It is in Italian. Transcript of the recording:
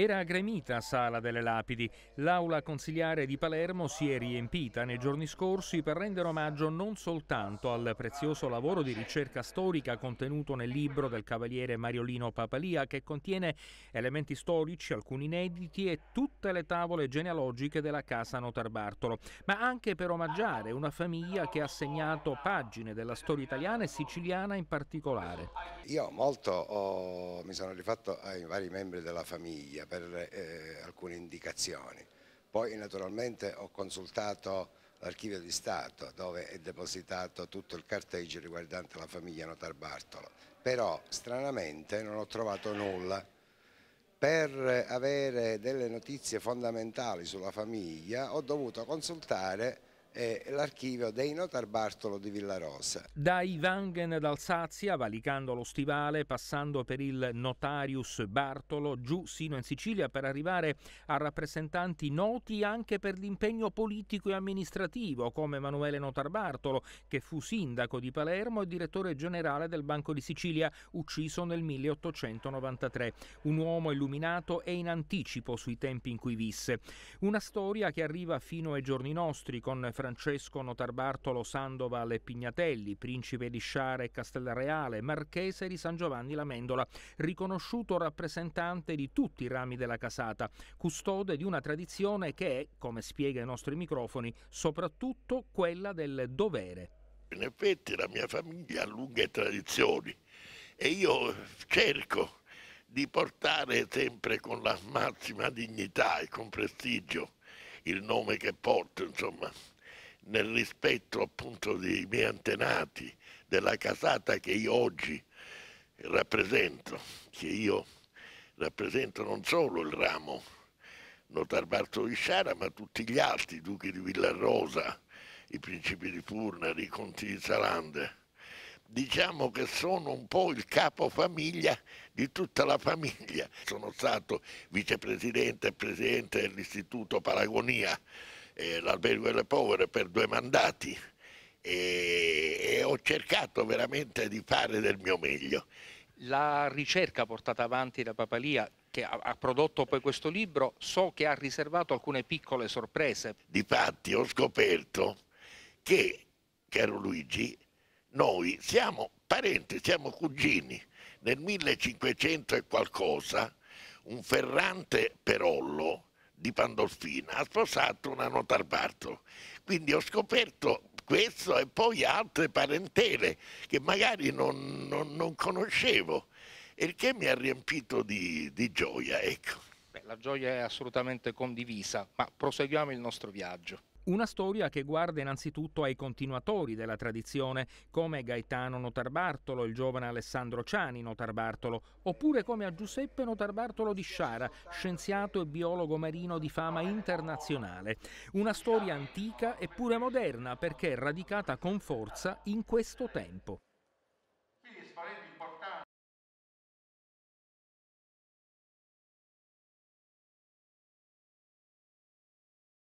Era gremita Sala delle Lapidi. L'aula consiliare di Palermo si è riempita nei giorni scorsi per rendere omaggio non soltanto al prezioso lavoro di ricerca storica contenuto nel libro del cavaliere Mariolino Papalia che contiene elementi storici, alcuni inediti e tutte le tavole genealogiche della casa Notarbartolo, ma anche per omaggiare una famiglia che ha segnato pagine della storia italiana e siciliana in particolare. Io molto oh, mi sono rifatto ai vari membri della famiglia per eh, alcune indicazioni. Poi naturalmente ho consultato l'archivio di Stato dove è depositato tutto il carteggio riguardante la famiglia Notar Bartolo, però stranamente non ho trovato nulla. Per avere delle notizie fondamentali sulla famiglia ho dovuto consultare l'archivio dei Notar Bartolo di Villarosa. Dai Wangen d'Alsazia, valicando lo stivale, passando per il Notarius Bartolo, giù sino in Sicilia per arrivare a rappresentanti noti anche per l'impegno politico e amministrativo, come Emanuele Bartolo, che fu sindaco di Palermo e direttore generale del Banco di Sicilia, ucciso nel 1893. Un uomo illuminato e in anticipo sui tempi in cui visse. Una storia che arriva fino ai giorni nostri con Francesco Notarbartolo Sandoval e Pignatelli, principe di Sciare e Castellarreale, marchese di San Giovanni Lamendola, riconosciuto rappresentante di tutti i rami della casata, custode di una tradizione che è, come spiega i nostri microfoni, soprattutto quella del dovere. In effetti la mia famiglia ha lunghe tradizioni e io cerco di portare sempre con la massima dignità e con prestigio il nome che porto, insomma, nel rispetto appunto dei miei antenati, della casata che io oggi rappresento, che io rappresento non solo il ramo Notar Bartolo di Sciara, ma tutti gli altri, i duchi di Villarosa, i principi di Furna, i conti di Salande. Diciamo che sono un po' il capofamiglia di tutta la famiglia. Sono stato vicepresidente e presidente dell'Istituto Paragonia, eh, l'Albergo delle Povere per due mandati e, e ho cercato veramente di fare del mio meglio. La ricerca portata avanti da Papalia che ha, prodotto poi questo libro, so che ha riservato alcune piccole sorprese. Difatti ho scoperto che, caro Luigi, noi siamo parenti, siamo cugini. Nel 1500 e qualcosa, un Ferrante Perollo di Pandolfina, ha sposato una notarbarto. Quindi ho scoperto questo e poi altre parentele che magari non, non, non conoscevo e il che mi ha riempito di, di gioia. Ecco. Beh, la gioia è assolutamente condivisa, ma proseguiamo il nostro viaggio. Una storia che guarda innanzitutto ai continuatori della tradizione, come Gaetano Notarbartolo, il giovane Alessandro Ciani Notarbartolo, oppure come a Giuseppe Notarbartolo di Sciara, scienziato e biologo marino di fama internazionale. Una storia antica eppure moderna perché è radicata con forza in questo tempo.